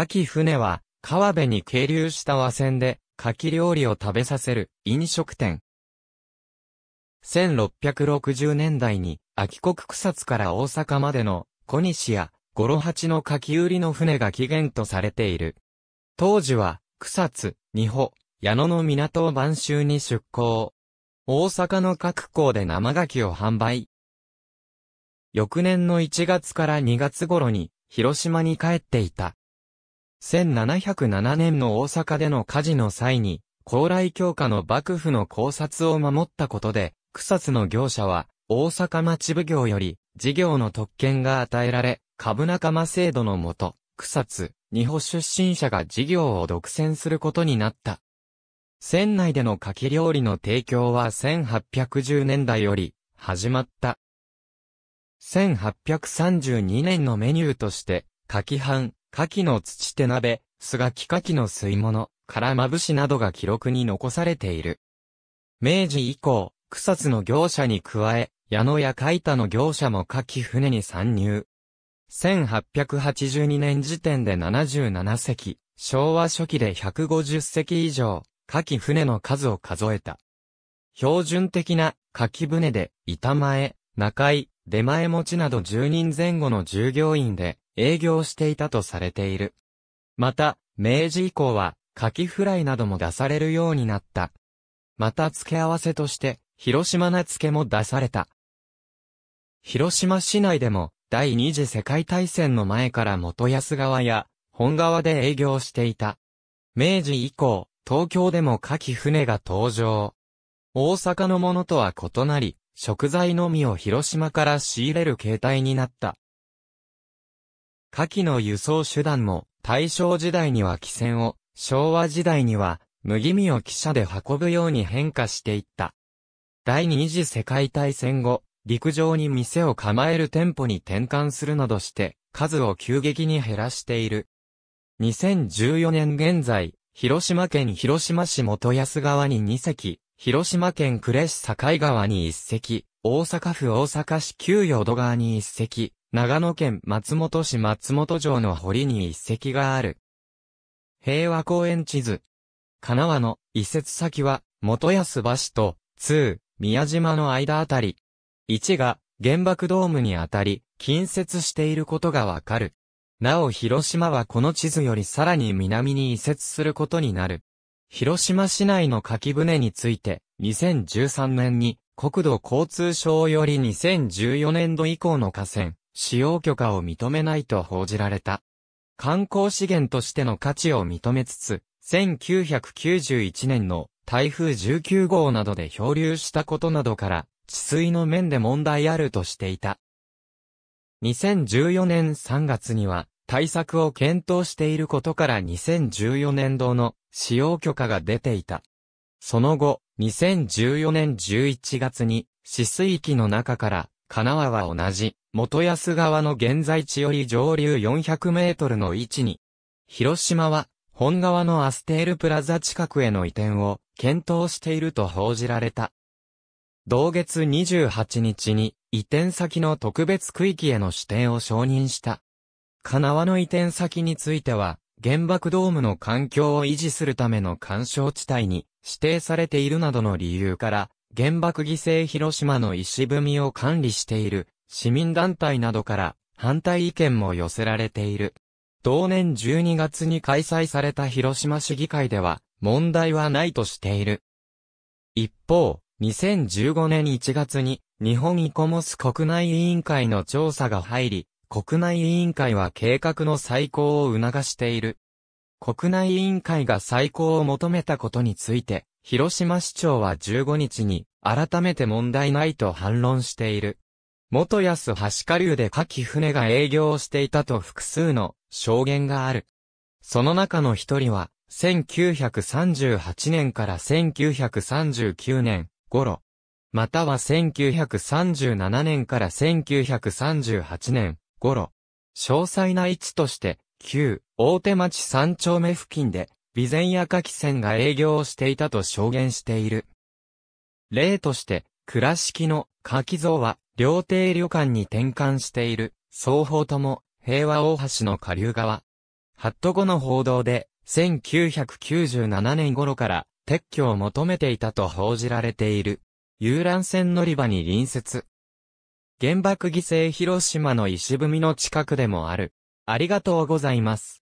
牡蠣船は、川辺に係留した和船で、牡蠣料理を食べさせる飲食店。1660年代に、秋国草津から大阪までの小西や五郎八の柿売りの船が起源とされている。当時は、草津、二保、矢野の港を晩秋に出港。大阪の各港で生牡蠣を販売。翌年の1月から2月頃に、広島に帰っていた。1707年の大阪での火事の際に、高麗教科の幕府の考察を守ったことで、草津の業者は、大阪町奉行より、事業の特権が与えられ、株仲間制度のもと、草津、日本出身者が事業を独占することになった。船内での牡蠣料理の提供は1810年代より、始まった。1832年のメニューとして、牡蠣飯、牡蠣の土手鍋、スガキ牡蠣の吸い物、からまぶしなどが記録に残されている。明治以降、草津の業者に加え、矢野や海田の業者も牡蠣船に参入。1882年時点で77隻、昭和初期で150隻以上、牡蠣船の数を数えた。標準的な牡蠣船で、板前、中井、出前持ちなど10人前後の従業員で、営業していたとされている。また、明治以降は、カキフライなども出されるようになった。また付け合わせとして、広島菜漬けも出された。広島市内でも、第二次世界大戦の前から元安川や、本川で営業していた。明治以降、東京でも柿船が登場。大阪のものとは異なり、食材のみを広島から仕入れる形態になった。下記の輸送手段も、大正時代には汽船を、昭和時代には、麦実を汽車で運ぶように変化していった。第二次世界大戦後、陸上に店を構える店舗に転換するなどして、数を急激に減らしている。2014年現在、広島県広島市元安川に2隻、広島県呉市境川に1隻、大阪府大阪市旧淀川に1隻、長野県松本市松本城の堀に一石がある。平和公園地図。神奈川の移設先は、元安橋と、2、宮島の間あたり。1が、原爆ドームにあたり、近接していることがわかる。なお広島はこの地図よりさらに南に移設することになる。広島市内の柿船について、2013年に、国土交通省より2014年度以降の河川、使用許可を認めないと報じられた。観光資源としての価値を認めつつ、1991年の台風19号などで漂流したことなどから、治水の面で問題あるとしていた。2014年3月には、対策を検討していることから2014年度の使用許可が出ていた。その後、2014年11月に、止水域の中から奈川は同じ、元安川の現在地より上流400メートルの位置に、広島は、本川のアステールプラザ近くへの移転を検討していると報じられた。同月28日に移転先の特別区域への指定を承認した。奈川の移転先については、原爆ドームの環境を維持するための干渉地帯に指定されているなどの理由から、原爆犠牲広島の石踏みを管理している市民団体などから反対意見も寄せられている。同年12月に開催された広島市議会では問題はないとしている。一方、2015年1月に日本イコモス国内委員会の調査が入り、国内委員会は計画の再考を促している。国内委員会が再考を求めたことについて、広島市長は15日に、改めて問題ないと反論している。元安橋下流で下記船が営業をしていたと複数の証言がある。その中の一人は、1938年から1939年頃、または1937年から1938年頃、詳細な位置として、旧大手町三丁目付近で備前屋器船が営業をしていたと証言している。例として、倉敷の器像は、料亭旅館に転換している、双方とも、平和大橋の下流側。ハット後の報道で、1997年頃から撤去を求めていたと報じられている。遊覧船乗り場に隣接。原爆犠牲広島の石踏みの近くでもある。ありがとうございます。